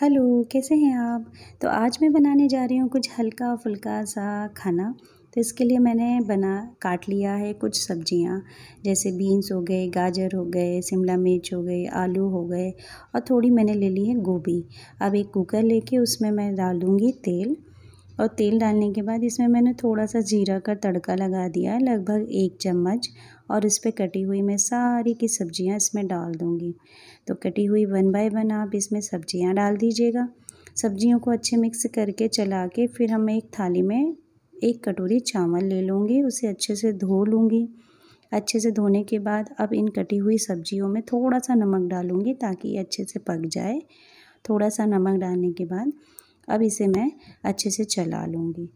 hello कैसे हैं आप तो आज मैं बनाने जा रही हूँ कुछ हल्का फुल्का सा खाना तो इसके लिए मैंने बना काट लिया है कुछ सब्जियाँ जैसे बीन्स हो गए गाजर हो गए शिमला मिर्च हो गए आलू हो गए और थोड़ी मैंने ले ली है गोभी अब एक कुकर लेके उसमें मैं डालूँगी तेल और तेल डालने के बाद इसमें मैंने थोड़ा सा जीरा का तड़का लगा दिया लगभग एक चम्मच और इस पर कटी हुई मैं सारी की सब्जियां इसमें डाल दूंगी तो कटी हुई वन बाय वन आप इसमें सब्जियां डाल दीजिएगा सब्जियों को अच्छे मिक्स करके चला के फिर हम एक थाली में एक कटोरी चावल ले लूँगी उसे अच्छे से धो लूँगी अच्छे से धोने के बाद अब इन कटी हुई सब्जियों में थोड़ा सा नमक डालूँगी ताकि ये अच्छे से पक जाए थोड़ा सा नमक डालने के बाद अब इसे मैं अच्छे से चला लूँगी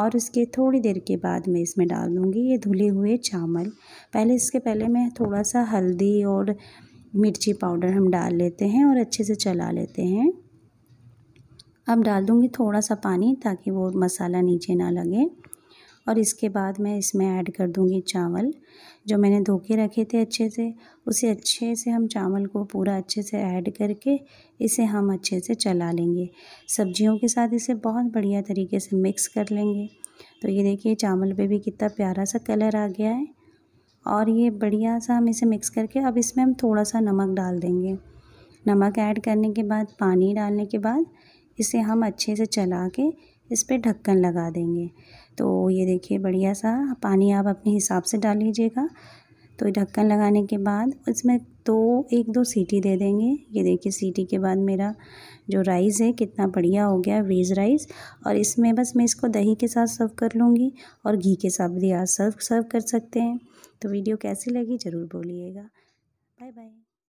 और उसके थोड़ी देर के बाद मैं इसमें डाल दूँगी ये धुले हुए चावल पहले इसके पहले मैं थोड़ा सा हल्दी और मिर्ची पाउडर हम डाल लेते हैं और अच्छे से चला लेते हैं अब डाल दूँगी थोड़ा सा पानी ताकि वो मसाला नीचे ना लगे और इसके बाद मैं इसमें ऐड कर दूँगी चावल जो मैंने धो के रखे थे अच्छे से उसे अच्छे से हम चावल को पूरा अच्छे से ऐड करके इसे हम अच्छे से चला लेंगे सब्जियों के साथ इसे बहुत बढ़िया तरीके से मिक्स कर लेंगे तो ये देखिए चावल पे भी कितना प्यारा सा कलर आ गया है और ये बढ़िया सा हम इसे मिक्स करके अब इसमें हम थोड़ा सा नमक डाल देंगे नमक ऐड करने के बाद पानी डालने के बाद इसे हम अच्छे से चला के इस पर ढक्कन लगा देंगे तो ये देखिए बढ़िया सा पानी आप अपने हिसाब से डाल लीजिएगा तो ढक्कन लगाने के बाद इसमें दो एक दो सीटी दे देंगे ये देखिए सीटी के बाद मेरा जो राइस है कितना बढ़िया हो गया वेज राइस और इसमें बस मैं इसको दही के साथ सर्व कर लूँगी और घी के साथ भी आज सर्व सर्व कर सकते हैं तो वीडियो कैसी लगी ज़रूर बोलिएगा बाय बाय